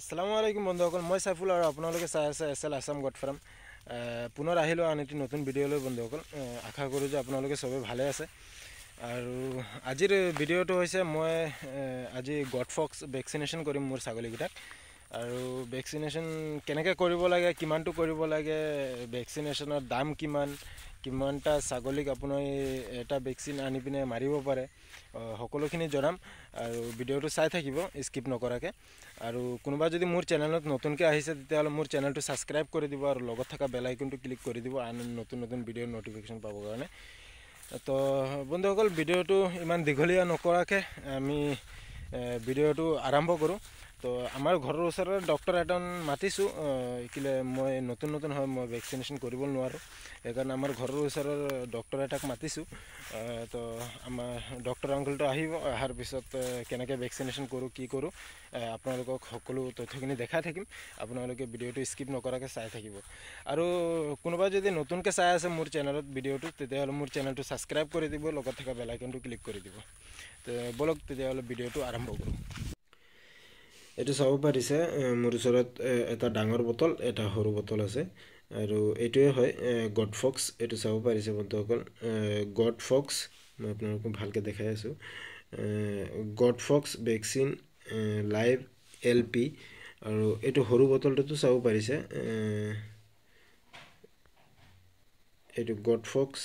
আসসালামু আলাইকুম বন্ধুসকল মই সাইফুল আৰু আপোনালোকে চাই আছে এছ এল আছাম গডফাৰ্ম পুনৰ আহিলোঁ আন এটি নতুন ভিডিঅ'লৈ বন্ধুসকল আশা কৰোঁ যে আপোনালোকে চবেই ভালে আছে আৰু আজিৰ ভিডিঅ'টো হৈছে মই আজি গডফক্স ভেকচিনেশ্যন কৰিম মোৰ ছাগলীকেইটাক আৰু ভেকচিনেশ্যন কেনেকৈ কৰিব লাগে কিমানটো কৰিব লাগে ভেকচিনেশ্যনৰ দাম কিমান কিমানটা ছাগলীক আপুনি এটা ভেকচিন আনি পিনে মাৰিব পাৰে সকলোখিনি জনাম আৰু ভিডিঅ'টো চাই থাকিব স্কিপ নকৰাকৈ আৰু কোনোবা যদি মোৰ চেনেলত নতুনকৈ আহিছে তেতিয়াহ'লে মোৰ চেনেলটো ছাবস্ক্ৰাইব কৰি দিব আৰু লগত থকা বেলাইকনটো ক্লিক কৰি দিব আন নতুন নতুন ভিডিঅ'ৰ ন'টিফিকেশ্যন পাবৰ কাৰণে তো বন্ধুসকল ভিডিঅ'টো ইমান দীঘলীয়া নকৰাকৈ আমি ভিডিঅ'টো আৰম্ভ কৰোঁ তো আমাৰ ঘৰৰ ওচৰৰ ডক্টৰ এটন মাতিছোঁ কিলে মই নতুন নতুন হয় মই ভেকচিনেশ্যন কৰিব নোৱাৰোঁ সেইকাৰণে আমাৰ ঘৰৰ ওচৰৰ ডক্টৰ এটাক মাতিছোঁ তো আমাৰ ডক্টৰ অংকলটো আহিব অহাৰ পিছত কেনেকৈ ভেকচিনেশ্যন কৰোঁ কি কৰোঁ আপোনালোকক সকলো তথ্যখিনি দেখাই থাকিম আপোনালোকে ভিডিঅ'টো স্কিপ নকৰাকৈ চাই থাকিব আৰু কোনোবাই যদি নতুনকৈ চাই আছে মোৰ চেনেলত ভিডিঅ'টো তেতিয়াহ'লে মোৰ চেনেলটো ছাবস্ক্ৰাইব কৰি দিব লগত থকা বেলাইকনটো ক্লিক কৰি দিব তো বলক তেতিয়াহ'লে ভিডিঅ'টো আৰম্ভ কৰোঁ এইটো চাব পাৰিছে মোৰ ওচৰত এটা ডাঙৰ বটল এটা সৰু বটল আছে আৰু এইটোৱে হয় গড ফক্স এইটো চাব পাৰিছে বন্ধুসকল গড ফক্স মই আপোনালোকক ভালকৈ দেখাই আছোঁ goat pox vaccine live L P আৰু এইটো সৰু বটলটোতো চাব পাৰিছে এইটো goat pox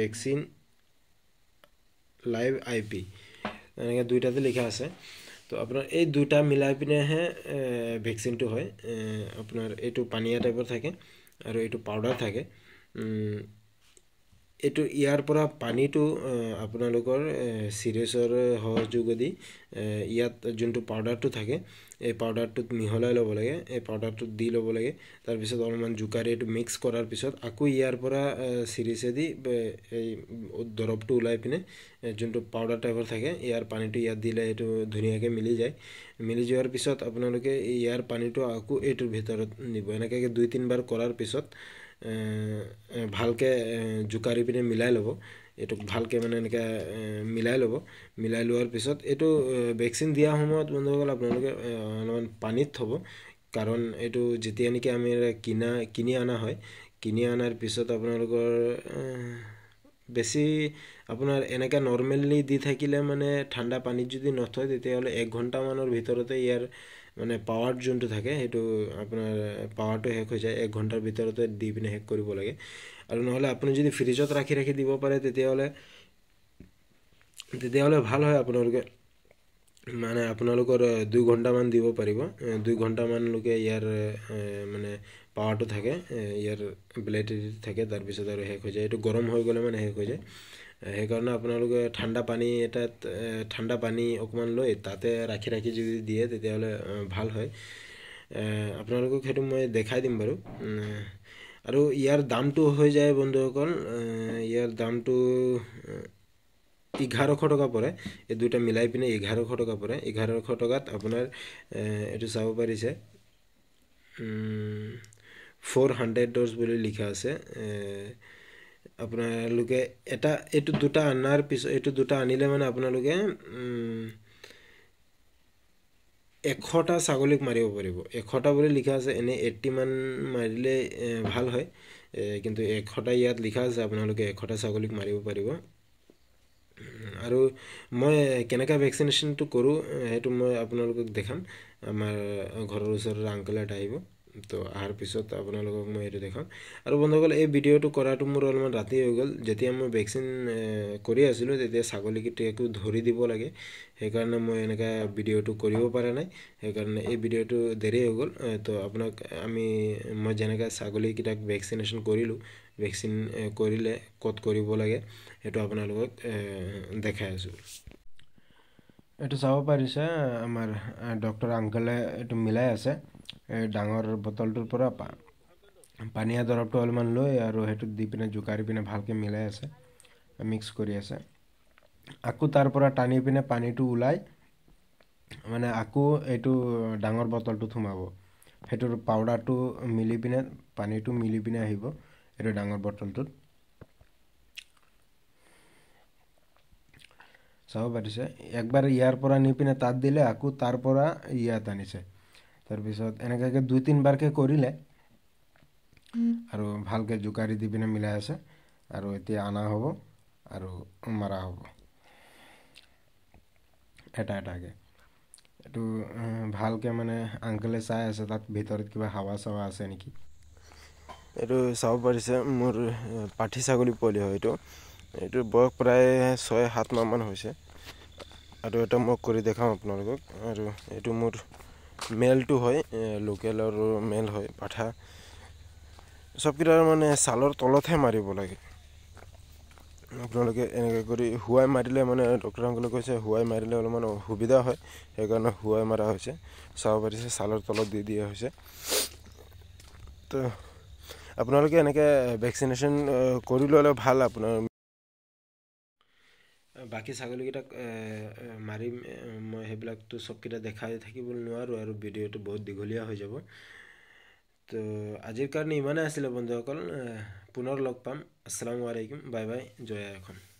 vaccine live I P এনেকৈ দুইটাতে লিখা আছে তো আপোনাৰ এই দুটা মিলাই পিনেহে ভেকচিনটো হয় আপোনাৰ এইটো পানীয়া টাইপৰ থাকে আৰু এইটো পাউদাৰ থাকে এইটো ইয়াৰ পৰা পানীটো আপোনালোকৰ চিৰিয়াছৰ সহযোগেদি ইয়াত যোনটো পাউডাৰটো থাকে এই পাউডাৰটোত মিহলাই ল'ব লাগে এই পাউডাৰটোত দি ল'ব লাগে তাৰপিছত অলপমান জোকাৰি এইটো মিক্স কৰাৰ পিছত আকৌ ইয়াৰ পৰা চিৰিচেদি এই দৰৱটো ওলাই পিনে যোনটো পাউডাৰ টাইপৰ থাকে ইয়াৰ পানীটো ইয়াত দিলে এইটো ধুনীয়াকৈ মিলি যায় মিলি যোৱাৰ পিছত আপোনালোকে ইয়াৰ পানীটো আকৌ এইটোৰ ভিতৰত নিব এনেকৈ দুই তিনিবাৰ কৰাৰ পিছত ভালকৈ জোকাৰি পিনে মিলাই ল'ব এইটোক ভালকৈ মানে এনেকৈ মিলাই ল'ব মিলাই লোৱাৰ পিছত এইটো ভেকচিন দিয়া সময়ত বন্ধুসকল আপোনালোকে অলপমান পানীত থ'ব কাৰণ এইটো যেতিয়া নেকি আমি কিনা কিনি অনা হয় কিনি অনাৰ পিছত আপোনালোকৰ বেছি আপোনাৰ এনেকৈ নৰ্মেলি দি থাকিলে মানে ঠাণ্ডা পানীত যদি নথয় তেতিয়াহ'লে এক ঘণ্টামানৰ ভিতৰতে ইয়াৰ মানে পাৱাৰ যোনটো থাকে সেইটো আপোনাৰ পাৱাৰটো শেষ হৈ যায় এক ঘণ্টাৰ ভিতৰতে দি পিনে শেষ কৰিব লাগে আৰু নহ'লে আপুনি যদি ফ্ৰিজত ৰাখি ৰাখি দিব পাৰে তেতিয়াহ'লে তেতিয়াহ'লে ভাল হয় আপোনালোকে মানে আপোনালোকৰ দুই ঘণ্টামান দিব পাৰিব দুই ঘণ্টামানলৈকে ইয়াৰ মানে পাৱাৰটো থাকে ইয়াৰ ব্লেড থাকে তাৰপিছত আৰু শেষ হৈ যায় এইটো গৰম হৈ গ'লে মানে শেষ হৈ যায় সেইকাৰণে আপোনালোকে ঠাণ্ডা পানী এটা ঠাণ্ডা পানী অকণমান লৈ তাতে ৰাখি ৰাখি যদি দিয়ে তেতিয়াহ'লে ভাল হয় আপোনালোকক সেইটো মই দেখাই দিম বাৰু আৰু ইয়াৰ দামটো হৈ যায় বন্ধুসকল ইয়াৰ দামটো এঘাৰশ টকা পৰে এই দুটা মিলাই পিনে এঘাৰশ টকা পৰে এঘাৰশ টকাত আপোনাৰ এইটো চাব পাৰিছে ফ'ৰ হাণ্ড্ৰেড ডৰ্ছ বুলি লিখা আছে আপোনালোকে এটা এইটো দুটা অনাৰ পিছত এইটো দুটা আনিলে মানে আপোনালোকে এশটা ছাগলীক মাৰিব পাৰিব এশটা বুলি লিখা আছে এনেই এইট্টিমান মাৰিলে ভাল হয় কিন্তু এশটা ইয়াত লিখা আছে আপোনালোকে এশটা ছাগলীক মাৰিব পাৰিব আৰু মই কেনেকৈ ভেকচিনেশ্যনটো কৰোঁ সেইটো মই আপোনালোকক দেখাম আমাৰ ঘৰৰ ওচৰৰ আংকেল এটা আহিব তো অহাৰ পিছত আপোনালোকক মই এইটো দেখাওঁ আৰু বন্ধুসকল এই ভিডিঅ'টো কৰাটো মোৰ অলপমান ৰাতি হৈ গ'ল যেতিয়া মই ভেকচিন কৰি আছিলোঁ তেতিয়া ছাগলীকেইটাকো ধৰি দিব লাগে সেইকাৰণে মই এনেকুৱা ভিডিঅ'টো কৰিব পৰা নাই সেইকাৰণে এই ভিডিঅ'টো দেৰি হৈ গ'ল তো আপোনাক আমি মই যেনেকৈ ছাগলীকেইটাক ভেকচিনেশ্যন কৰিলোঁ ভেকচিন কৰিলে ক'ত কৰিব লাগে সেইটো আপোনালোকক দেখাই আছোঁ এইটো চাব পাৰিছে আমাৰ ডক্টৰ আংকলে এইটো মিলাই আছে ডাঙৰ বটলটোৰ পৰা পা পানীয়া দৰৱটো অলপমান লৈ আৰু সেইটো দি পিনে জোকাৰি পিনে ভালকৈ মিলাই আছে মিক্স কৰি আছে আকৌ তাৰ পৰা টানি পিনে পানীটো ওলাই মানে আকৌ এইটো ডাঙৰ বটলটোত সোমাব সেইটোৰ পাউডাৰটো মিলি পিনে পানীটো মিলি পিনে আহিব এইটো ডাঙৰ বটলটোত চাব পাৰিছে একবাৰ ইয়াৰ পৰা নি পিনে তাত দিলে আকৌ তাৰ পৰা ইয়াত আনিছে তাৰপিছত এনেকুৱাকৈ দুই তিনিবাৰকৈ কৰিলে আৰু ভালকৈ জোকাৰি দি পিনে মিলাই আছে আৰু এতিয়া অনা হ'ব আৰু মৰা হ'ব এটা এটাকৈ এইটো ভালকৈ মানে আংকেলে চাই আছে তাত ভিতৰত কিবা হাৱা চাৱা আছে নেকি এইটো চাব পাৰিছে মোৰ পাঠি ছাগলী পোৱালি হয় এইটো এইটো বয়স প্ৰায় ছয় সাত মাহমান হৈছে আৰু এটা মই কৰি দেখাম আপোনালোকক আৰু এইটো মোৰ মেলটো হয় লোকেলৰ মেল হয় পাঠা চবকেইটাৰ মানে ছালৰ তলতহে মাৰিব লাগে আপোনালোকে এনেকৈ কৰি হোৱাই মাৰিলে মানে ডক্টৰসকলে কৈছে হোৱাই মাৰিলে অলপমান সুবিধা হয় সেইকাৰণে হোৱাই মৰা হৈছে চাব পাৰিছে ছালৰ তলত দি দিয়া হৈছে তো আপোনালোকে এনেকৈ ভেকচিনেশ্যন কৰি ল'লে ভাল আপোনাৰ বাকী ছাগলীকেইটাক মাৰি মই সেইবিলাকতো চবকেইটা দেখাই থাকিব নোৱাৰোঁ আৰু ভিডিঅ'টো বহুত দীঘলীয়া হৈ যাব তো আজিৰ কাৰণে ইমানেই আছিলে বন্ধুসকল পুনৰ লগ পাম আছলাম আলাইকুম বাই বাই জয়া এখন